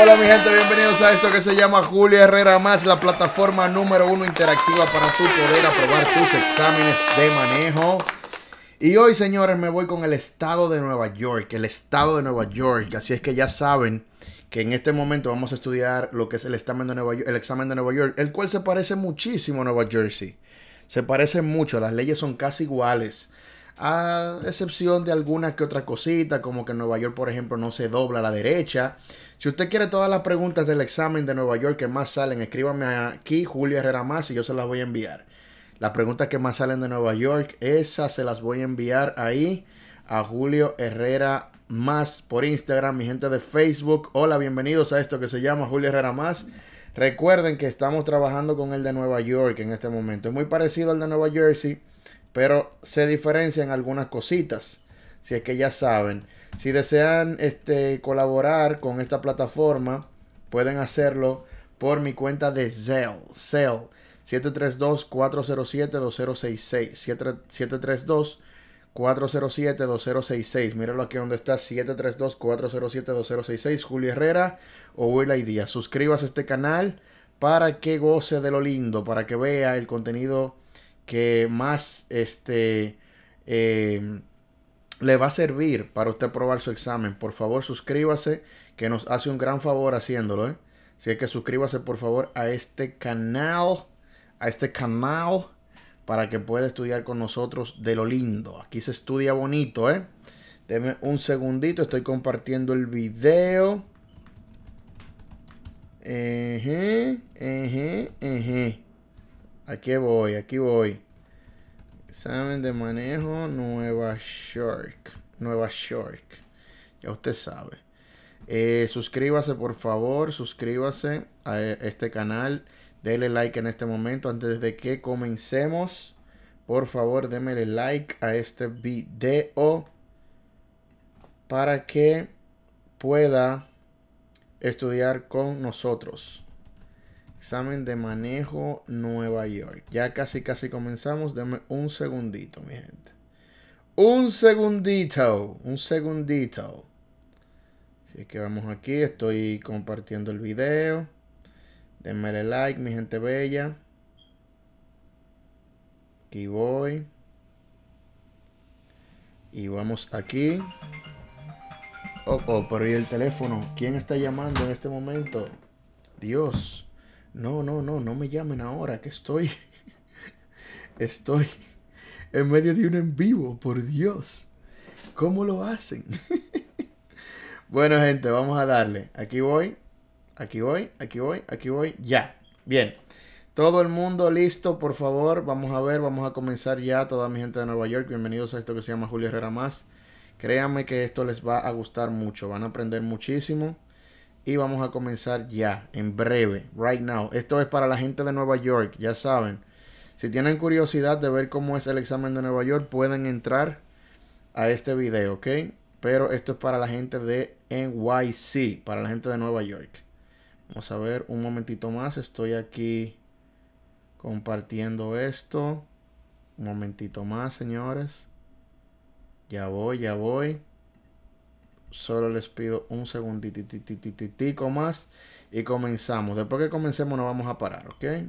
Hola mi gente, bienvenidos a esto que se llama Julia Herrera Más, la plataforma número uno interactiva para tu poder aprobar tus exámenes de manejo. Y hoy señores me voy con el estado de Nueva York, el estado de Nueva York. Así es que ya saben que en este momento vamos a estudiar lo que es el examen de Nueva el examen de Nueva York, el cual se parece muchísimo a Nueva Jersey. Se parece mucho, las leyes son casi iguales a excepción de alguna que otra cosita, como que Nueva York, por ejemplo, no se dobla a la derecha. Si usted quiere todas las preguntas del examen de Nueva York que más salen, escríbame aquí, Julio Herrera Más, y yo se las voy a enviar. Las preguntas que más salen de Nueva York, esas se las voy a enviar ahí a Julio Herrera Más por Instagram, mi gente de Facebook. Hola, bienvenidos a esto que se llama Julio Herrera Más. Recuerden que estamos trabajando con el de Nueva York en este momento. Es muy parecido al de Nueva Jersey pero se diferencian algunas cositas, si es que ya saben. Si desean este, colaborar con esta plataforma, pueden hacerlo por mi cuenta de Zelle, Zelle 732-407-2066, 732-407-2066, míralo aquí donde está, 732-407-2066, Julio Herrera o Will Díaz. Suscríbase a este canal para que goce de lo lindo, para que vea el contenido que más este, em, le va a servir para usted probar su examen. Por favor, suscríbase, que nos hace un gran favor haciéndolo. ¿eh? Así que suscríbase, por favor, a este canal, a este canal, para que pueda estudiar con nosotros de lo lindo. Aquí se estudia bonito, ¿eh? Deme un segundito, estoy compartiendo el video. Eje, Aquí voy, aquí voy. Examen de manejo Nueva Shark, Nueva Shark, Ya usted sabe. Eh, suscríbase por favor, suscríbase a e, este canal. Dele like en este momento antes de que comencemos. Por favor, demele like a este video para que pueda estudiar con nosotros. Examen de manejo Nueva York. Ya casi, casi comenzamos. denme un segundito, mi gente. Un segundito. Un segundito. Así que vamos aquí. Estoy compartiendo el video. Denme like, mi gente bella. Aquí voy. Y vamos aquí. Oh, oh, pero el teléfono? ¿Quién está llamando en este momento? Dios no, no, no, no me llamen ahora, que estoy, estoy en medio de un en vivo, por Dios. ¿Cómo lo hacen? bueno, gente, vamos a darle. Aquí voy, aquí voy, aquí voy, aquí voy, ya. Bien. Todo el mundo listo, por favor. Vamos a ver, vamos a comenzar ya. Toda mi gente de Nueva York, bienvenidos a esto que se llama Julio Herrera Más. Créanme que esto les va a gustar mucho, van a aprender muchísimo y vamos a comenzar ya, en breve, right now. Esto es para la gente de Nueva York, ya saben. Si tienen curiosidad de ver cómo es el examen de Nueva York, pueden entrar a este video, ¿ok? Pero esto es para la gente de NYC, para la gente de Nueva York. Vamos a ver un momentito más, estoy aquí compartiendo esto. Un momentito más, señores. Ya voy, ya voy. Solo les pido un segundito más y comenzamos. Después que comencemos no vamos a parar, ¿ok?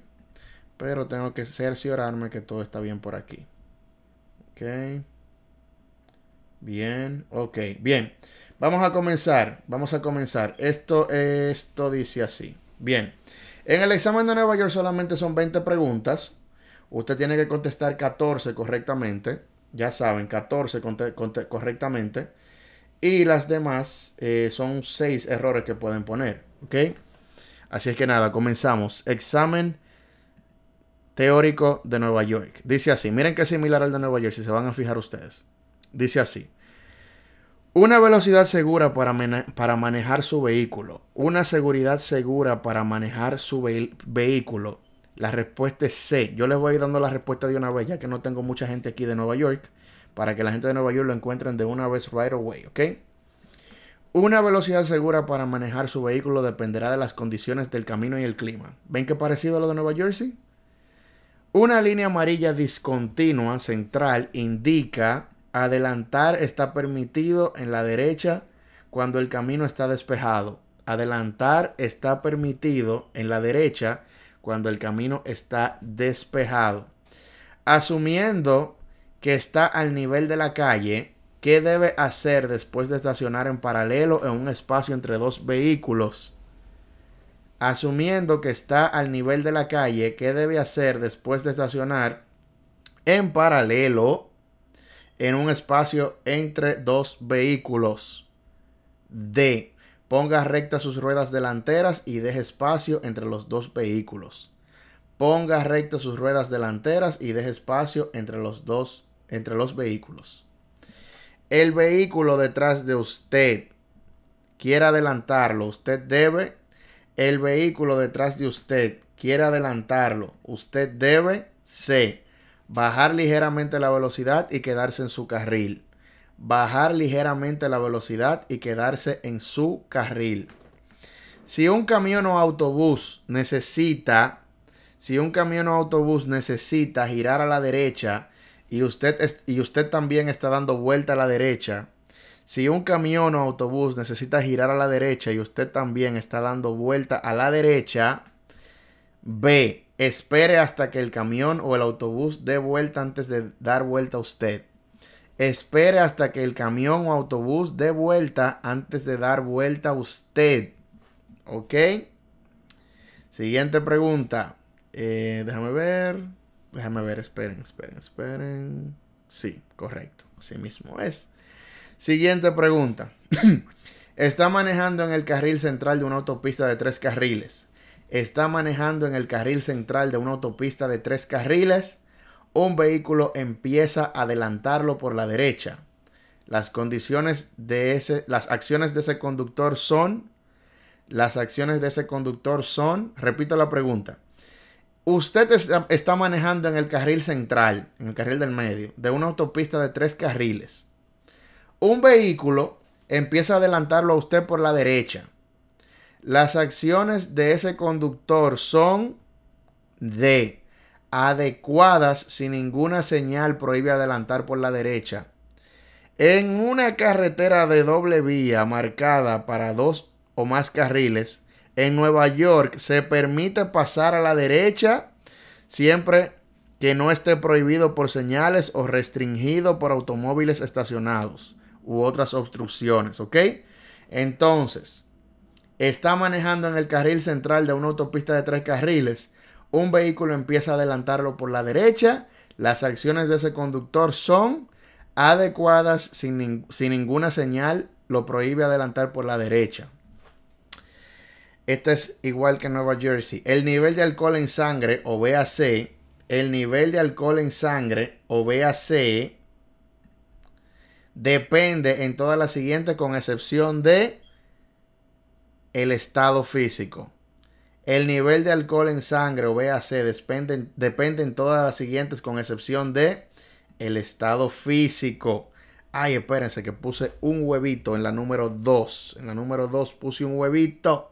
Pero tengo que cerciorarme que todo está bien por aquí. ¿Ok? Bien, ok, bien. Vamos a comenzar, vamos a comenzar. Esto, esto dice así. Bien, en el examen de Nueva York solamente son 20 preguntas. Usted tiene que contestar 14 correctamente. Ya saben, 14 correctamente. Y las demás eh, son seis errores que pueden poner. ¿Ok? Así es que nada, comenzamos. Examen teórico de Nueva York. Dice así, miren que es similar al de Nueva York, si se van a fijar ustedes. Dice así. Una velocidad segura para, manejar su vehículo. Una seguridad segura para manejar su vehículo. La respuesta es C. Yo les voy dando la respuesta de una vez, ya que no tengo mucha gente aquí de Nueva York para que la gente de Nueva York lo encuentren de una vez right away, ¿ok? Una velocidad segura para manejar su vehículo dependerá de las condiciones del camino y el clima. ¿Ven qué parecido a lo de Nueva Jersey? Una línea amarilla discontinua central indica adelantar está permitido en la derecha cuando el camino está despejado. Adelantar está permitido en la derecha cuando el camino está despejado. Asumiendo que está al nivel de la calle, ¿qué debe hacer después de estacionar en paralelo en un espacio entre dos vehículos? Asumiendo que está al nivel de la calle, ¿qué debe hacer después de estacionar en paralelo en un espacio entre dos vehículos? D. Ponga recta sus ruedas delanteras y deje espacio entre los dos vehículos ponga recta sus ruedas delanteras y deje espacio entre los dos entre los vehículos, el vehículo detrás de usted quiere adelantarlo, usted debe, el vehículo detrás de usted quiere adelantarlo, usted debe, C, bajar ligeramente la velocidad y quedarse en su carril. Bajar ligeramente la velocidad y quedarse en su carril. Si un camión o autobús necesita, si un camión o autobús necesita girar a la derecha y usted, y usted también está dando vuelta a la derecha, si un camión o autobús necesita girar a la derecha y usted también está dando vuelta a la derecha, B, espere hasta que el camión o el autobús dé vuelta antes de dar vuelta a usted. Espere hasta que el camión o autobús dé vuelta antes de dar vuelta a usted. ¿Ok? Siguiente pregunta. Eh, déjame ver. Déjame ver, esperen, esperen, esperen. Sí, correcto. Así mismo es. Siguiente pregunta. Está manejando en el carril central de una autopista de tres carriles. Está manejando en el carril central de una autopista de tres carriles. Un vehículo empieza a adelantarlo por la derecha. Las condiciones de ese, las acciones de ese conductor son, las acciones de ese conductor son, repito la pregunta. Usted está, manejando en el carril central, en el carril del medio, de una autopista de tres carriles. Un vehículo empieza a adelantarlo a usted por la derecha. Las acciones de ese conductor son de adecuadas si ninguna señal prohíbe adelantar por la derecha. En una carretera de doble vía marcada para dos o más carriles, en Nueva York se permite pasar a la derecha siempre que no esté prohibido por señales o restringido por automóviles estacionados u otras obstrucciones, ¿ok? Entonces, está manejando en el carril central de una autopista de tres carriles, un vehículo empieza a adelantarlo por la derecha, las acciones de ese conductor son adecuadas sin ninguna señal, lo prohíbe adelantar por la derecha, esta es igual que Nueva Jersey. El nivel de alcohol en sangre, o BAC, el nivel de alcohol en sangre, o BAC, depende en todas las siguientes, con excepción de el estado físico. El nivel de alcohol en sangre o BAC depende, depende en todas las siguientes con excepción de el estado físico. Ay, espérense que puse un huevito en la número 2. En la número 2 puse un huevito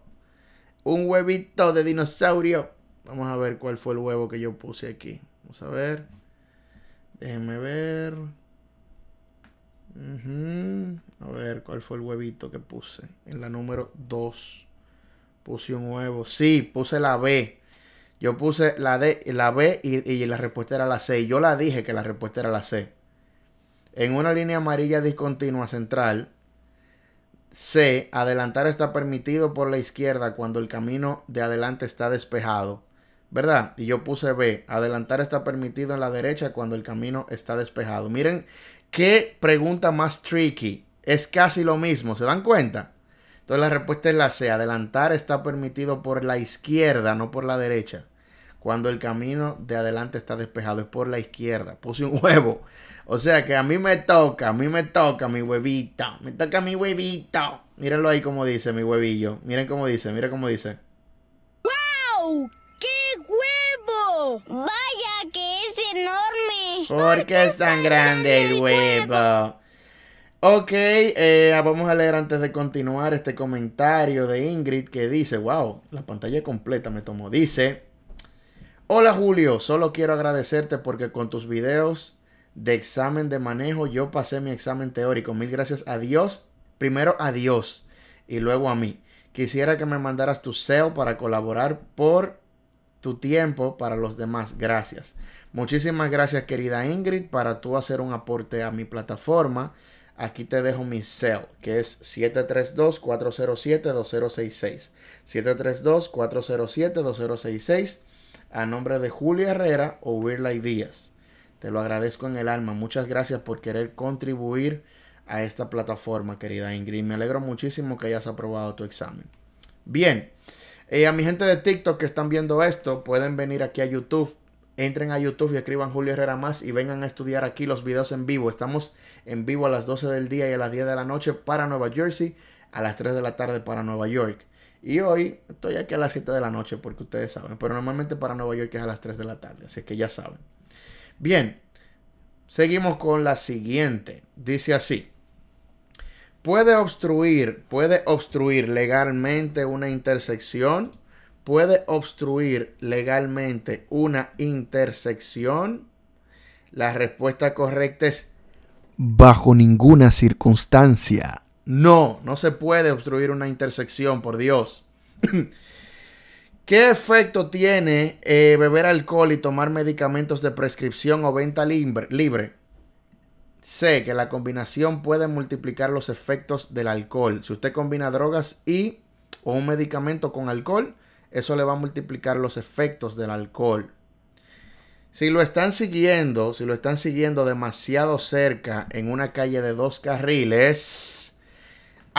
un huevito de dinosaurio. Vamos a ver cuál fue el huevo que yo puse aquí. Vamos a ver. Déjenme ver. A ver cuál fue el huevito que puse. En la número 2. Puse un huevo. Sí, puse la B. Yo puse la D, la B y, y la respuesta era la C. Y yo la dije que la respuesta era la C. En una línea amarilla discontinua central C. Adelantar está permitido por la izquierda cuando el camino de adelante está despejado. ¿Verdad? Y yo puse B. Adelantar está permitido en la derecha cuando el camino está despejado. Miren, qué pregunta más tricky. Es casi lo mismo, ¿se dan cuenta? Entonces la respuesta es la C. Adelantar está permitido por la izquierda, no por la derecha cuando el camino de adelante está despejado, es por la izquierda. Puse un huevo. O sea que a mí me toca, a mí me toca mi huevito, me toca mi huevito. Mírenlo ahí como dice mi huevillo. Miren cómo dice, miren cómo dice. ¡Wow! ¡Qué huevo! Vaya que es enorme. ¿Por qué es tan grande el huevo? Ok, eh, ah, vamos a leer antes de continuar este comentario de Ingrid que dice, wow, la pantalla completa me tomó. Dice, Hola Julio, solo quiero agradecerte porque con tus videos de examen de manejo yo pasé mi examen teórico. Mil gracias a Dios, primero a Dios y luego a mí. Quisiera que me mandaras tu cel para colaborar por tu tiempo para los demás. Gracias. Muchísimas gracias querida Ingrid para tú hacer un aporte a mi plataforma. Aquí te dejo mi cel, que es 732-407-2066. 732-407-2066 a nombre de Julia Herrera o y Díaz. Te lo agradezco en el alma. Muchas gracias por querer contribuir a esta plataforma, querida Ingrid. Me alegro muchísimo que hayas aprobado tu examen. Bien, eh, a mi gente de TikTok que están viendo esto, pueden venir aquí a YouTube. Entren a YouTube y escriban Julia Herrera más y vengan a estudiar aquí los videos en vivo. Estamos en vivo a las 12 del día y a las 10 de la noche para Nueva Jersey, a las 3 de la tarde para Nueva York. Y hoy estoy aquí a las 7 de la noche porque ustedes saben, pero normalmente para Nueva York es a las 3 de la tarde, así que ya saben. Bien, seguimos con la siguiente. Dice así. Puede obstruir, puede obstruir legalmente una intersección, puede obstruir legalmente una intersección. La respuesta correcta es bajo ninguna circunstancia. No, no se puede obstruir una intersección, por Dios. ¿Qué efecto tiene eh, beber alcohol y tomar medicamentos de prescripción o venta libre? Sé que la combinación puede multiplicar los efectos del alcohol. Si usted combina drogas y o un medicamento con alcohol, eso le va a multiplicar los efectos del alcohol. Si lo están siguiendo, si lo están siguiendo demasiado cerca en una calle de dos carriles,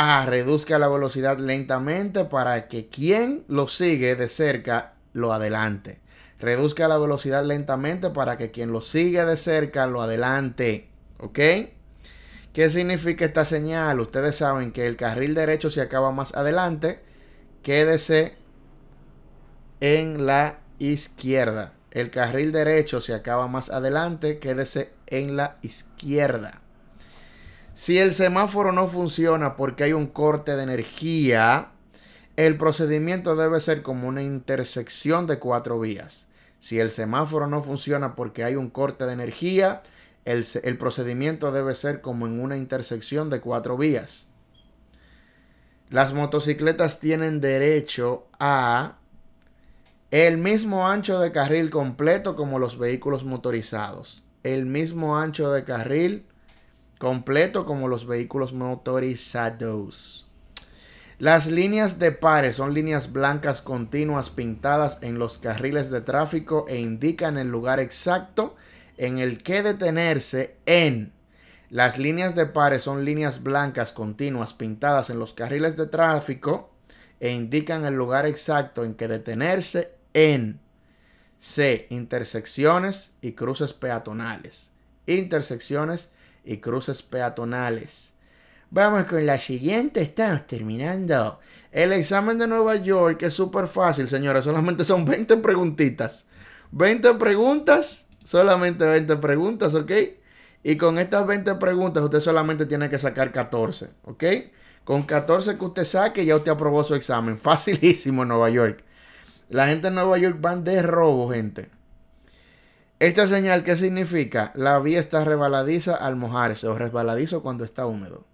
Ah, reduzca la velocidad lentamente para que quien lo sigue de cerca lo adelante. Reduzca la velocidad lentamente para que quien lo sigue de cerca lo adelante. ¿Ok? ¿Qué significa esta señal? Ustedes saben que el carril derecho se acaba más adelante. Quédese en la izquierda. El carril derecho se acaba más adelante. Quédese en la izquierda. Si el semáforo no funciona porque hay un corte de energía, el procedimiento debe ser como una intersección de cuatro vías. Si el semáforo no funciona porque hay un corte de energía, el, procedimiento debe ser como en una intersección de cuatro vías. Las motocicletas tienen derecho a el mismo ancho de carril completo como los vehículos motorizados. El mismo ancho de carril completo como los vehículos motorizados. Las líneas de pares son líneas blancas continuas pintadas en los carriles de tráfico e indican el lugar exacto en el que detenerse en. Las líneas de pares son líneas blancas continuas pintadas en los carriles de tráfico e indican el lugar exacto en que detenerse en. C. Intersecciones y cruces peatonales. Intersecciones y cruces peatonales. Vamos con la siguiente, estamos terminando. El examen de Nueva York es súper fácil, señores, solamente son 20 preguntitas. 20 preguntas, solamente 20 preguntas, ¿ok? Y con estas 20 preguntas usted solamente tiene que sacar 14, ¿ok? Con 14 que usted saque ya usted aprobó su examen. Facilísimo Nueva York. La gente en Nueva York van de robo, gente. Esta señal, ¿qué significa? La vía está resbaladiza al mojarse o resbaladizo cuando está húmedo.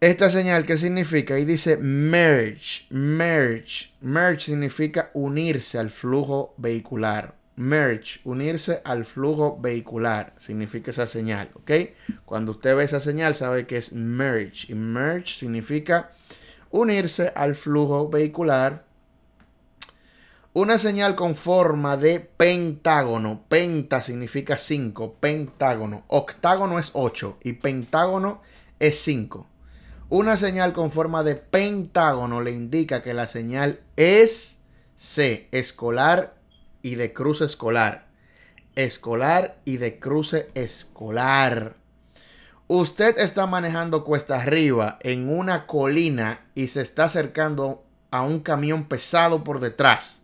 Esta señal, ¿qué significa? Y dice merge, merge. Merge significa unirse al flujo vehicular. Merge, unirse al flujo vehicular. Significa esa señal, ¿ok? Cuando usted ve esa señal, sabe que es merge. Y merge significa unirse al flujo vehicular una señal con forma de pentágono. Penta significa 5. Pentágono. Octágono es 8. Y pentágono es 5. Una señal con forma de pentágono le indica que la señal es C. Escolar y de cruce escolar. Escolar y de cruce escolar. Usted está manejando cuesta arriba en una colina y se está acercando a un camión pesado por detrás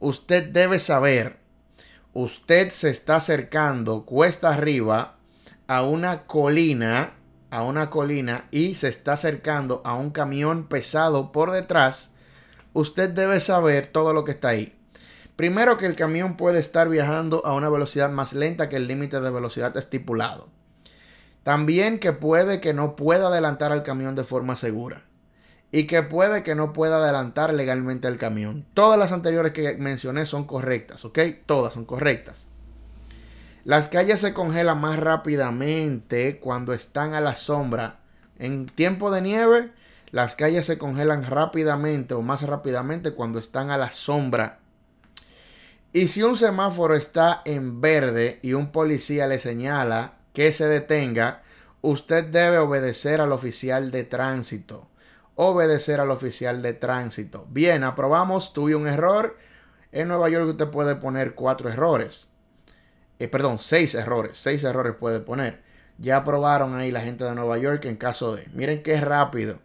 usted debe saber, usted se está acercando cuesta arriba a una colina, a una colina y se está acercando a un camión pesado por detrás, usted debe saber todo lo que está ahí. Primero que el camión puede estar viajando a una velocidad más lenta que el límite de velocidad estipulado. También que puede que no pueda adelantar al camión de forma segura y que puede que no pueda adelantar legalmente el camión. Todas las anteriores que mencioné son correctas, ¿ok? Todas son correctas. Las calles se congelan más rápidamente cuando están a la sombra. En tiempo de nieve, las calles se congelan rápidamente o más rápidamente cuando están a la sombra. Y si un semáforo está en verde y un policía le señala que se detenga, usted debe obedecer al oficial de tránsito obedecer al oficial de tránsito. Bien, aprobamos, tuve un error. En Nueva York usted puede poner cuatro errores. Eh, perdón, seis errores. Seis errores puede poner. Ya aprobaron ahí la gente de Nueva York en caso de. Miren qué rápido.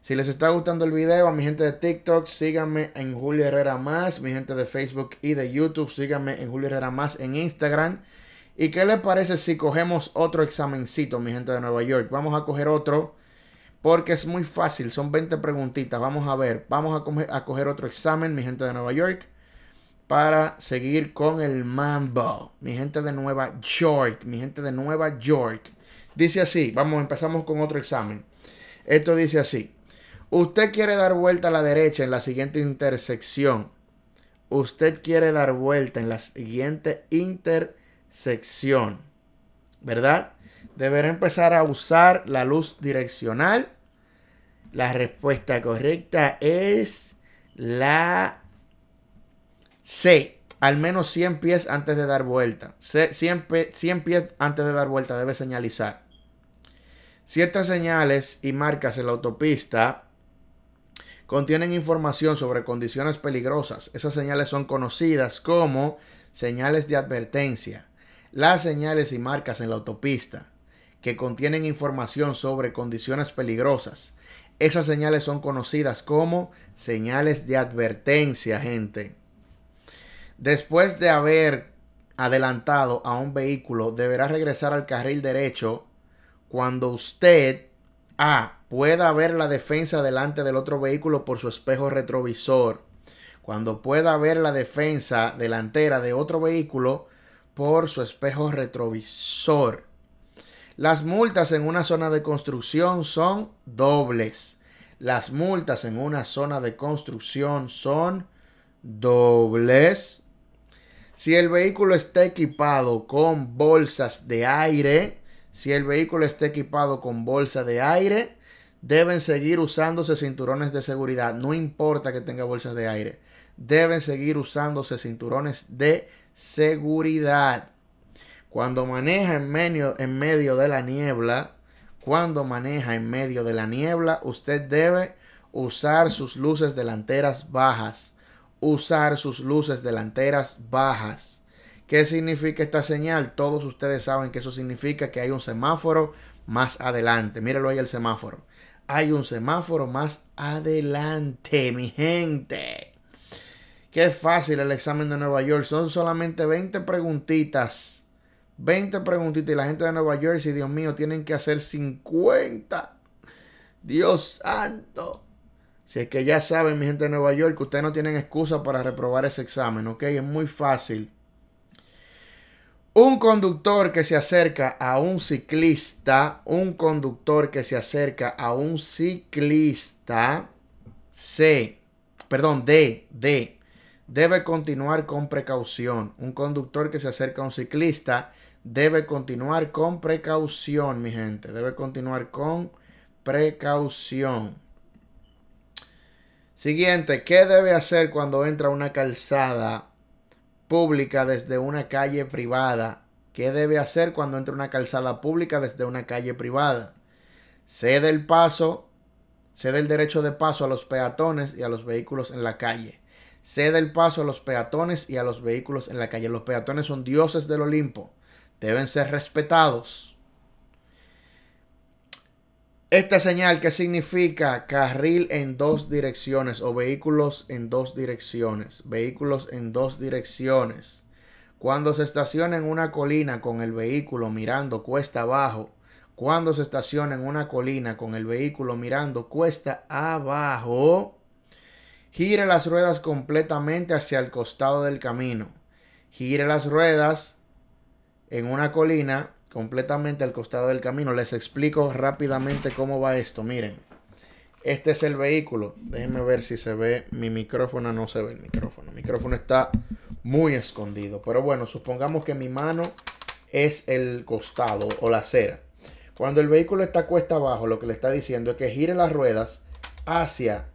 Si les está gustando el video, a mi gente de TikTok, síganme en Julio Herrera Más. Mi gente de Facebook y de YouTube, síganme en Julio Herrera Más en Instagram. ¿Y qué les parece si cogemos otro examencito, mi gente de Nueva York? Vamos a coger otro porque es muy fácil, son 20 preguntitas. Vamos a ver, vamos a, coger, otro examen, mi gente de Nueva York, para seguir con el mambo. Mi gente de Nueva York, mi gente de Nueva York. Dice así, vamos, empezamos con otro examen. Esto dice así. Usted quiere dar vuelta a la derecha en la siguiente intersección. Usted quiere dar vuelta en la siguiente intersección. ¿Verdad? deberá empezar a usar la luz direccional. La respuesta correcta es la C. Al menos 100 pies antes de dar vuelta. 100, 100 pies antes de dar vuelta debe señalizar. Ciertas señales y marcas en la autopista contienen información sobre condiciones peligrosas. Esas señales son conocidas como señales de advertencia. Las señales y marcas en la autopista que contienen información sobre condiciones peligrosas. Esas señales son conocidas como señales de advertencia, gente. Después de haber adelantado a un vehículo, deberá regresar al carril derecho cuando usted A. pueda ver la defensa delante del otro vehículo por su espejo retrovisor. Cuando pueda ver la defensa delantera de otro vehículo por su espejo retrovisor. Las multas en una zona de construcción son dobles. Las multas en una zona de construcción son dobles. Si el vehículo está equipado con bolsas de aire, si el vehículo está equipado con bolsa de aire, deben seguir usándose cinturones de seguridad. No importa que tenga bolsas de aire. Deben seguir usándose cinturones de seguridad. Cuando maneja en medio, en medio de la niebla, cuando maneja en medio de la niebla, usted debe usar sus luces delanteras bajas. Usar sus luces delanteras bajas. ¿Qué significa esta señal? Todos ustedes saben que eso significa que hay un semáforo más adelante. Míralo ahí el semáforo. Hay un semáforo más adelante, mi gente. Qué fácil el examen de Nueva York. Son solamente 20 preguntitas 20 preguntitas y la gente de Nueva Jersey, Dios mío, tienen que hacer 50. Dios santo. Si es que ya saben, mi gente de Nueva York, que ustedes no tienen excusa para reprobar ese examen, ¿ok? Es muy fácil. Un conductor que se acerca a un ciclista, un conductor que se acerca a un ciclista, C, perdón, D, D, debe continuar con precaución. Un conductor que se acerca a un ciclista debe continuar con precaución, mi gente. Debe continuar con precaución. Siguiente, ¿qué debe hacer cuando entra una calzada pública desde una calle privada? ¿Qué debe hacer cuando entra una calzada pública desde una calle privada? Cede el paso, cede el derecho de paso a los peatones y a los vehículos en la calle. Cede el paso a los peatones y a los vehículos en la calle. Los peatones son dioses del Olimpo deben ser respetados. Esta señal que significa carril en dos direcciones o vehículos en dos direcciones. Vehículos en dos direcciones. Cuando se estaciona en una colina con el vehículo mirando cuesta abajo. Cuando se estaciona en una colina con el vehículo mirando cuesta abajo. Gire las ruedas completamente hacia el costado del camino. Gire las ruedas en una colina completamente al costado del camino. Les explico rápidamente cómo va esto. Miren, este es el vehículo. Déjenme ver si se ve mi micrófono. No se ve el micrófono. El micrófono está muy escondido. Pero bueno, supongamos que mi mano es el costado o la acera. Cuando el vehículo está cuesta abajo, lo que le está diciendo es que gire las ruedas hacia,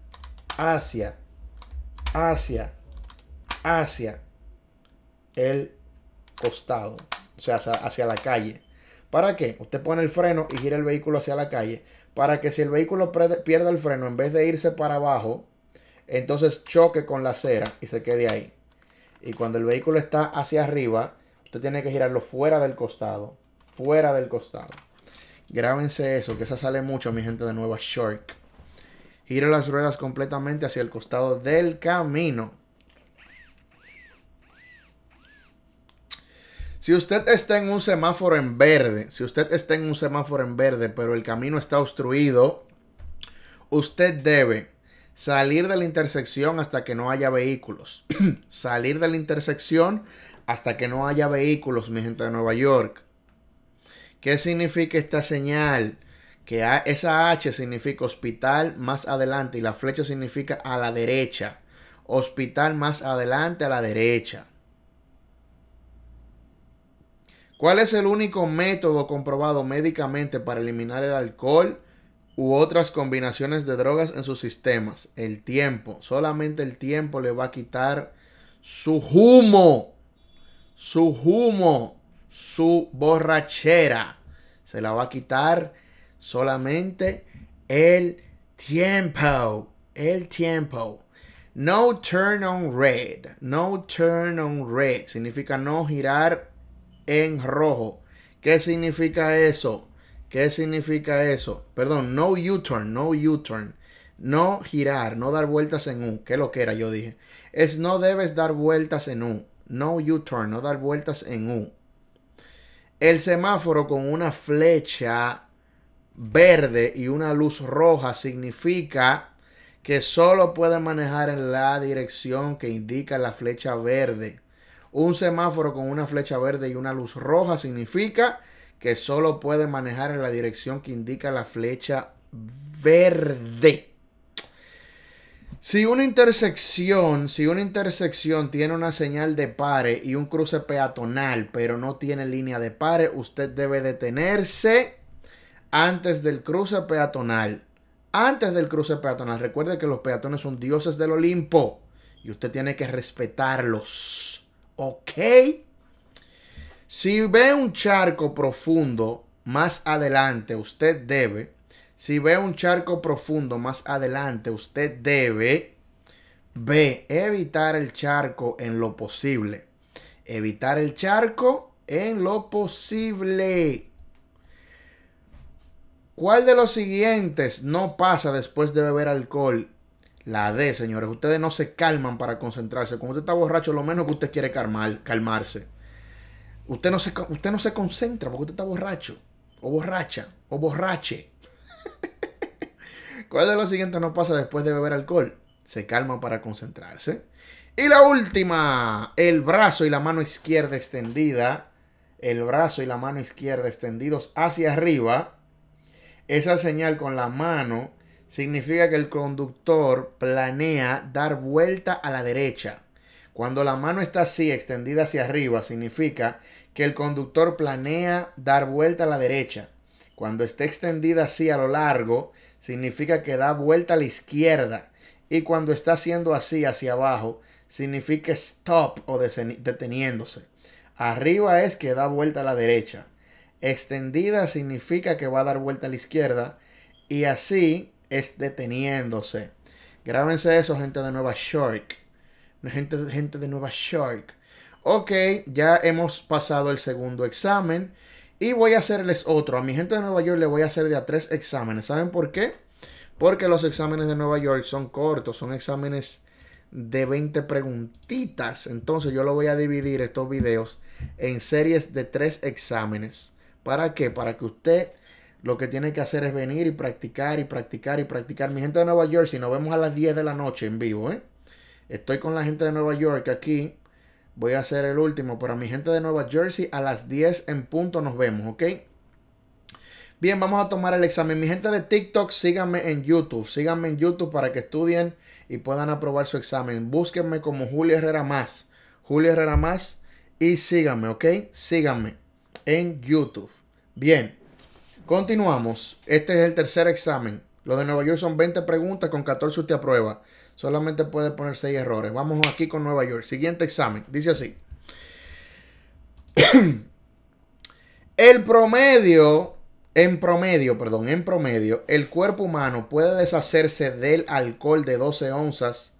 hacia, hacia, hacia el costado o sea, hacia la calle. ¿Para qué? Usted pone el freno y gira el vehículo hacia la calle. Para que si el vehículo pierda el freno, en vez de irse para abajo, entonces choque con la acera y se quede ahí. Y cuando el vehículo está hacia arriba, usted tiene que girarlo fuera del costado. Fuera del costado. Grábense eso, que esa sale mucho, mi gente de Nueva York. Gira las ruedas completamente hacia el costado del camino. Si usted está en un semáforo en verde, si usted está en un semáforo en verde, pero el camino está obstruido, usted debe salir de la intersección hasta que no haya vehículos. salir de la intersección hasta que no haya vehículos, mi gente de Nueva York. ¿Qué significa esta señal? Que esa H significa hospital más adelante y la flecha significa a la derecha. Hospital más adelante a la derecha. ¿Cuál es el único método comprobado médicamente para eliminar el alcohol u otras combinaciones de drogas en sus sistemas? El tiempo. Solamente el tiempo le va a quitar su humo, su humo, su borrachera. Se la va a quitar solamente el tiempo, el tiempo. No turn on red, no turn on red significa no girar en rojo. ¿Qué significa eso? ¿Qué significa eso? Perdón, no U-turn, no U-turn. No girar, no dar vueltas en U. ¿Qué lo que era? Yo dije. Es no debes dar vueltas en U. No U-turn, no dar vueltas en U. El semáforo con una flecha verde y una luz roja significa que solo puede manejar en la dirección que indica la flecha verde. Un semáforo con una flecha verde y una luz roja significa que solo puede manejar en la dirección que indica la flecha verde. Si una intersección, si una intersección tiene una señal de pare y un cruce peatonal, pero no tiene línea de pare, usted debe detenerse antes del cruce peatonal. Antes del cruce peatonal, recuerde que los peatones son dioses del Olimpo y usted tiene que respetarlos. ¿Ok? Si ve un charco profundo más adelante, usted debe. Si ve un charco profundo más adelante, usted debe. B. Evitar el charco en lo posible. Evitar el charco en lo posible. ¿Cuál de los siguientes no pasa después de beber alcohol la D, señores, ustedes no se calman para concentrarse. Cuando usted está borracho, lo menos que usted quiere calmar, calmarse. Usted no, se, usted no se concentra porque usted está borracho. O borracha. O borrache. ¿Cuál de los siguientes no pasa después de beber alcohol? Se calma para concentrarse. Y la última, el brazo y la mano izquierda extendida. El brazo y la mano izquierda extendidos hacia arriba. Esa señal con la mano significa que el conductor planea dar vuelta a la derecha. Cuando la mano está así, extendida hacia arriba, significa que el conductor planea dar vuelta a la derecha. Cuando está extendida así a lo largo, significa que da vuelta a la izquierda. Y cuando está haciendo así hacia abajo, significa stop o deteniéndose. Arriba es que da vuelta a la derecha. Extendida significa que va a dar vuelta a la izquierda. Y así es deteniéndose. Grábense eso, gente de Nueva York. Gente, gente de Nueva York. Ok, ya hemos pasado el segundo examen. Y voy a hacerles otro. A mi gente de Nueva York le voy a hacer de a tres exámenes. ¿Saben por qué? Porque los exámenes de Nueva York son cortos. Son exámenes de 20 preguntitas. Entonces yo lo voy a dividir estos videos en series de tres exámenes. ¿Para qué? Para que usted lo que tiene que hacer es venir y practicar y practicar y practicar. Mi gente de Nueva York, si nos vemos a las 10 de la noche en vivo, ¿eh? Estoy con la gente de Nueva York aquí. Voy a hacer el último. Para mi gente de Nueva Jersey, a las 10 en punto nos vemos, ¿ok? Bien, vamos a tomar el examen. Mi gente de TikTok, síganme en YouTube. Síganme en YouTube para que estudien y puedan aprobar su examen. Búsquenme como Julia Herrera Más. Julia Herrera Más. Y síganme, ¿ok? Síganme en YouTube. Bien, Continuamos. Este es el tercer examen. Lo de Nueva York son 20 preguntas, con 14 usted aprueba. Solamente puede poner 6 errores. Vamos aquí con Nueva York. Siguiente examen. Dice así. el promedio, en promedio, perdón, en promedio, el cuerpo humano puede deshacerse del alcohol de 12 onzas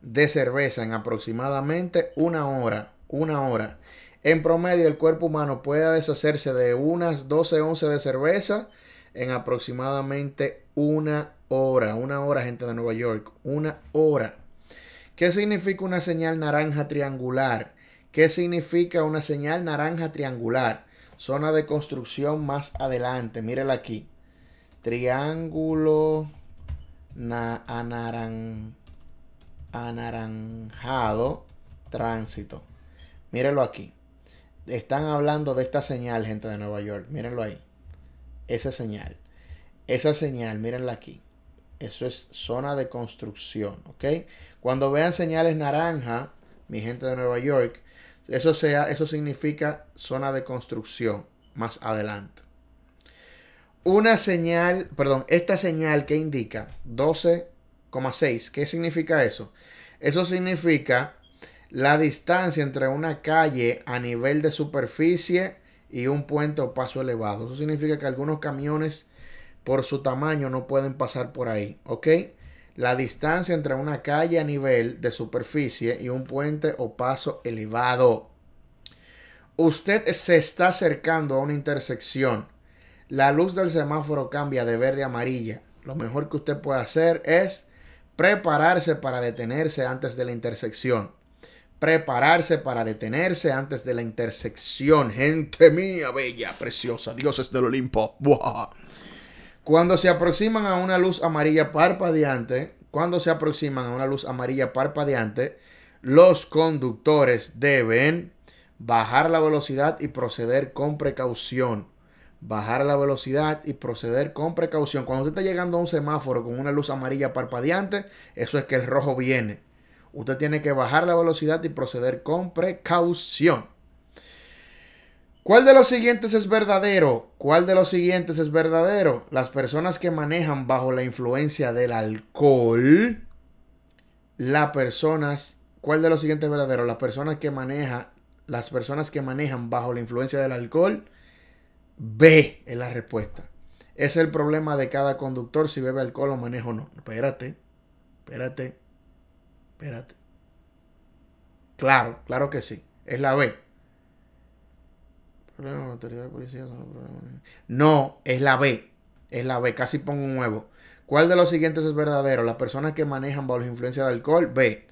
de cerveza en aproximadamente una hora. Una hora. En promedio, el cuerpo humano puede deshacerse de unas 12 11 de cerveza en aproximadamente una hora. Una hora, gente de Nueva York. Una hora. ¿Qué significa una señal naranja triangular? ¿Qué significa una señal naranja triangular? Zona de construcción más adelante. Mírela aquí. Triángulo na anaranjado tránsito. Mírelo aquí están hablando de esta señal, gente de Nueva York. Mírenlo ahí. Esa señal. Esa señal, mírenla aquí. Eso es zona de construcción, ¿ok? Cuando vean señales naranja, mi gente de Nueva York, eso, sea, eso significa zona de construcción más adelante. Una señal, perdón, esta señal que indica 12,6, ¿qué significa eso? Eso significa la distancia entre una calle a nivel de superficie y un puente o paso elevado. Eso significa que algunos camiones por su tamaño no pueden pasar por ahí, ¿ok? La distancia entre una calle a nivel de superficie y un puente o paso elevado. Usted se está acercando a una intersección. La luz del semáforo cambia de verde a amarilla. Lo mejor que usted puede hacer es prepararse para detenerse antes de la intersección prepararse para detenerse antes de la intersección. Gente mía, bella, preciosa, dioses del Olimpo. Cuando se aproximan a una luz amarilla parpadeante, cuando se aproximan a una luz amarilla parpadeante, los conductores deben bajar la velocidad y proceder con precaución. Bajar la velocidad y proceder con precaución. Cuando usted está llegando a un semáforo con una luz amarilla parpadeante, eso es que el rojo viene usted tiene que bajar la velocidad y proceder con precaución. ¿Cuál de los siguientes es verdadero? ¿Cuál de los siguientes es verdadero? Las personas que manejan bajo la influencia del alcohol, las personas, ¿cuál de los siguientes es verdadero? Las personas que maneja, las personas que manejan bajo la influencia del alcohol, B es la respuesta. Es el problema de cada conductor si bebe alcohol o maneja o no. Espérate, espérate. Espérate. Claro, claro que sí. Es la B. Problema de No, es la B. Es la B. Casi pongo un nuevo. ¿Cuál de los siguientes es verdadero? Las personas que manejan bajo la influencia de alcohol. B.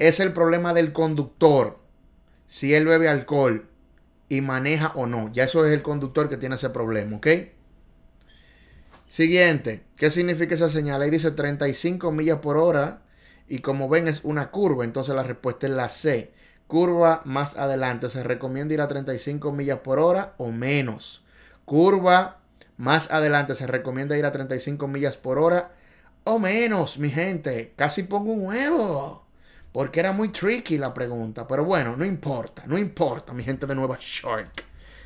Es el problema del conductor. Si él bebe alcohol y maneja o no. Ya eso es el conductor que tiene ese problema, ¿ok? Siguiente. ¿Qué significa esa señal? Ahí dice 35 millas por hora y como ven es una curva, entonces la respuesta es la C. Curva más adelante, se recomienda ir a 35 millas por hora o menos. Curva más adelante, se recomienda ir a 35 millas por hora o menos, mi gente. Casi pongo un huevo. Porque era muy tricky la pregunta. Pero bueno, no importa, no importa, mi gente de Nueva York.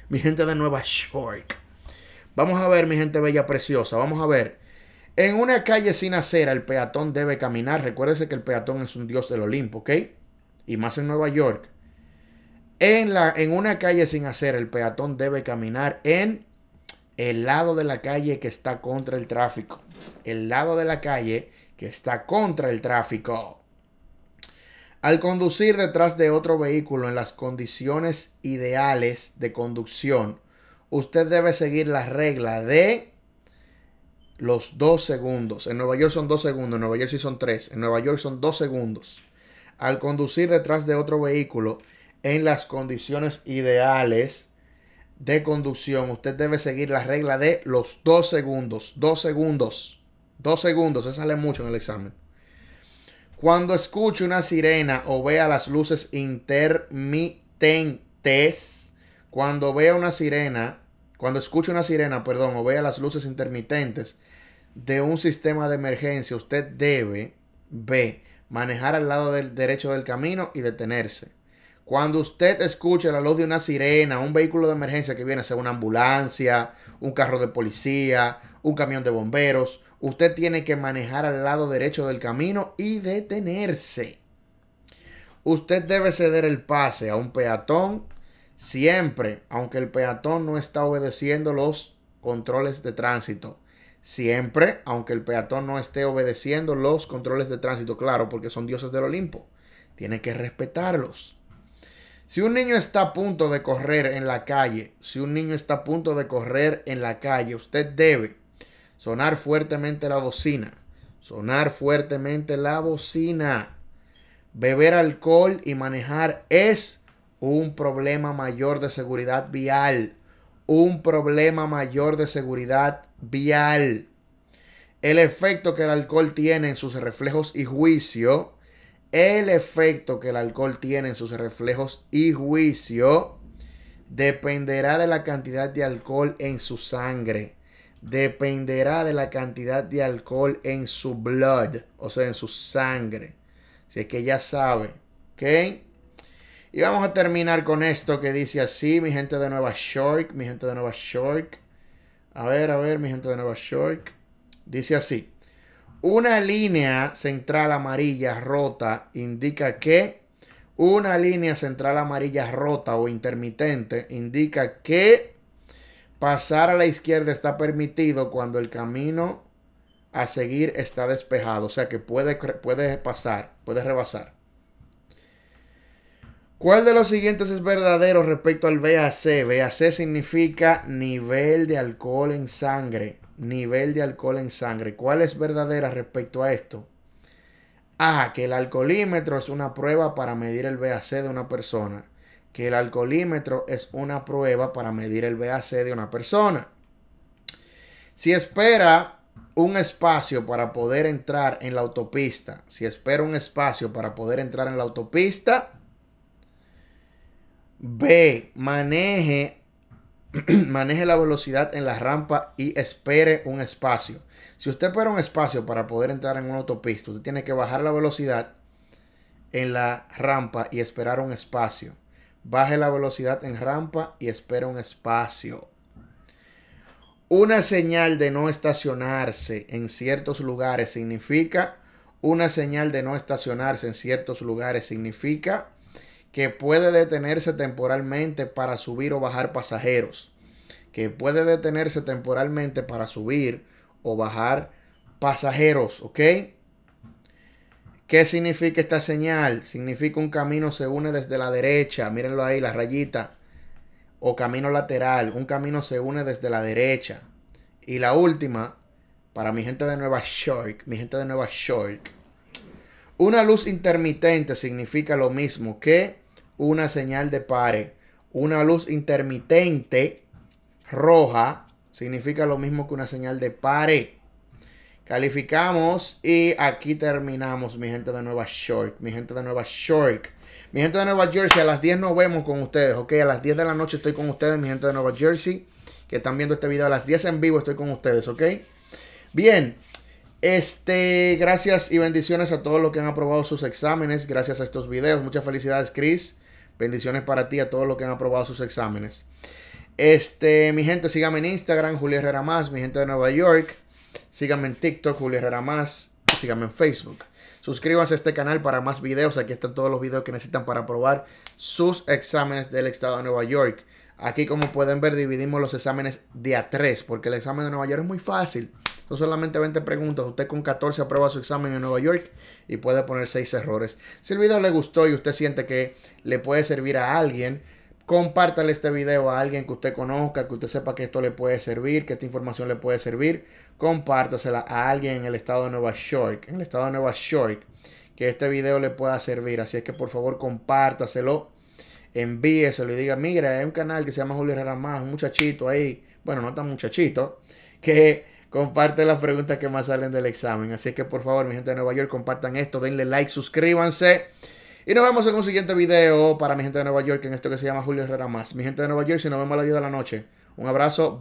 Mi gente de Nueva York. Vamos a ver, mi gente bella preciosa. Vamos a ver. En una calle sin acera, el peatón debe caminar. Recuérdese que el peatón es un dios del Olimpo, ¿ok? Y más en Nueva York. En, la, en una calle sin acera, el peatón debe caminar en el lado de la calle que está contra el tráfico. El lado de la calle que está contra el tráfico. Al conducir detrás de otro vehículo en las condiciones ideales de conducción, usted debe seguir la regla de los dos segundos. En Nueva York son dos segundos, en Nueva sí son tres, en Nueva York son dos segundos. Al conducir detrás de otro vehículo en las condiciones ideales de conducción, usted debe seguir la regla de los dos segundos. Dos segundos. Dos segundos. Se sale mucho en el examen. Cuando escuche una sirena o vea las luces intermitentes, cuando vea una sirena cuando escuche una sirena, perdón, o vea las luces intermitentes, de un sistema de emergencia, usted debe, B, manejar al lado derecho del camino y detenerse. Cuando usted escuche la luz de una sirena, un vehículo de emergencia que viene a ser una ambulancia, un carro de policía, un camión de bomberos, usted tiene que manejar al lado derecho del camino y detenerse. Usted debe ceder el pase a un peatón siempre, aunque el peatón no está obedeciendo los controles de tránsito siempre, aunque el peatón no esté obedeciendo los controles de tránsito, claro, porque son dioses del Olimpo, tiene que respetarlos. Si un niño está a punto de correr en la calle, si un niño está a punto de correr en la calle, usted debe sonar fuertemente la bocina, sonar fuertemente la bocina. Beber alcohol y manejar es un problema mayor de seguridad vial, un problema mayor de seguridad vial. El efecto que el alcohol tiene en sus reflejos y juicio. El efecto que el alcohol tiene en sus reflejos y juicio dependerá de la cantidad de alcohol en su sangre. Dependerá de la cantidad de alcohol en su blood, o sea, en su sangre. es que ya sabe, ¿ok? Y vamos a terminar con esto que dice así, mi gente de Nueva York, mi gente de Nueva York. A ver, a ver, mi gente de Nueva York. Dice así. Una línea central amarilla rota indica que una línea central amarilla rota o intermitente indica que pasar a la izquierda está permitido cuando el camino a seguir está despejado. O sea que puede, puede pasar, puede rebasar. ¿Cuál de los siguientes es verdadero respecto al BAC? BAC significa nivel de alcohol en sangre. Nivel de alcohol en sangre. ¿Cuál es verdadera respecto a esto? Ah, Que el alcoholímetro es una prueba para medir el BAC de una persona. Que el alcoholímetro es una prueba para medir el BAC de una persona. Si espera un espacio para poder entrar en la autopista. Si espera un espacio para poder entrar en la autopista B. Maneje, maneje la velocidad en la rampa y espere un espacio. Si usted espera un espacio para poder entrar en una autopista, usted tiene que bajar la velocidad en la rampa y esperar un espacio. Baje la velocidad en rampa y espere un espacio. Una señal de no estacionarse en ciertos lugares significa, una señal de no estacionarse en ciertos lugares significa que puede detenerse temporalmente para subir o bajar pasajeros, que puede detenerse temporalmente para subir o bajar pasajeros, ¿ok? ¿Qué significa esta señal? Significa un camino se une desde la derecha, mírenlo ahí, la rayita, o camino lateral, un camino se une desde la derecha. Y la última, para mi gente de Nueva York, mi gente de Nueva York, una luz intermitente significa lo mismo que una señal de pare. Una luz intermitente roja significa lo mismo que una señal de pare. Calificamos y aquí terminamos, mi gente de Nueva York, mi gente de Nueva York. Mi gente de Nueva Jersey, a las 10 nos vemos con ustedes, ¿ok? A las 10 de la noche estoy con ustedes, mi gente de Nueva Jersey, que están viendo este video. A las 10 en vivo estoy con ustedes, ¿ok? Bien, este, gracias y bendiciones a todos los que han aprobado sus exámenes, gracias a estos videos. Muchas felicidades, Chris. Bendiciones para ti, a todos los que han aprobado sus exámenes. Este, mi gente, síganme en Instagram, Julio Herrera Más, mi gente de Nueva York. Síganme en TikTok, Julio Herrera Más. Síganme en Facebook. Suscríbanse a este canal para más videos. Aquí están todos los videos que necesitan para aprobar sus exámenes del estado de Nueva York. Aquí, como pueden ver, dividimos los exámenes de a tres, porque el examen de Nueva York es muy fácil. No solamente 20 preguntas. Usted con 14 aprueba su examen en Nueva York y puede poner 6 errores. Si el video le gustó y usted siente que le puede servir a alguien, compártale este video a alguien que usted conozca, que usted sepa que esto le puede servir, que esta información le puede servir. Compártasela a alguien en el estado de Nueva York, en el estado de Nueva York, que este video le pueda servir. Así es que por favor compártaselo, envíeselo y diga, mira, hay un canal que se llama Julio Herrera un muchachito ahí, bueno, no tan muchachito, que comparte las preguntas que más salen del examen. Así que por favor, mi gente de Nueva York, compartan esto, denle like, suscríbanse. Y nos vemos en un siguiente video para mi gente de Nueva York en esto que se llama Julio Herrera Más. Mi gente de Nueva York, si nos vemos a las 10 de la noche. Un abrazo.